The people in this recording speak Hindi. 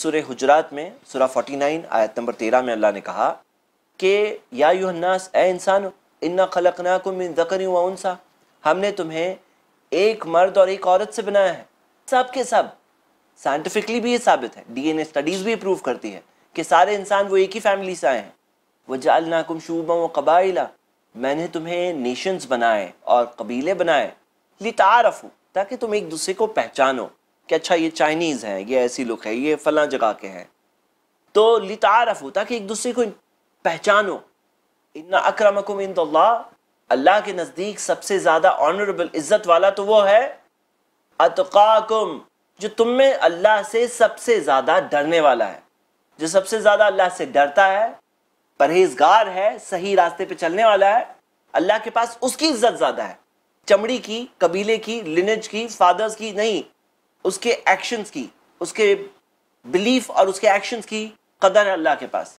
सुर हजरात में सुरा 49 आयत नंबर 13 में अल्लाह ने कहा कि या यूहन्नास ए इंसान इन्ना खलकना को मिन जकर उनसा हमने तुम्हें एक मर्द और एक औरत से बनाया है सब के सब साइंटिफिकली भी ये साबित है डीएनए स्टडीज़ भी प्रूव करती है कि सारे इंसान वो एक ही फैमिली से आए हैं वह जालनाकुम शूबा व कबाइला मैंने तुम्हें नेशंस बनाए और कबीले बनाए लितारफू ताकि तुम एक दूसरे को पहचानो कि अच्छा ये चाइनीज़ हैं ये ऐसी लुक है ये फला जगह के हैं तो लितारफ होता कि एक दूसरे को पहचानो इतना अक्रमकुम इन अल्लाह के नज़दीक सबसे ज़्यादा ऑनरेबल इज़्ज़त वाला तो वो है अतकाकुम जो तुम में अल्लाह से सबसे ज़्यादा डरने वाला है जो सबसे ज़्यादा अल्लाह से डरता है परहेजगार है सही रास्ते पे चलने वाला है अल्लाह के पास उसकी इज्जत ज़्यादा है चमड़ी की कबीले की लिनेज की फादर्स की नहीं उसके एक्शंस की उसके बिलीफ और उसके एक्शंस की कदर है अल्लाह के पास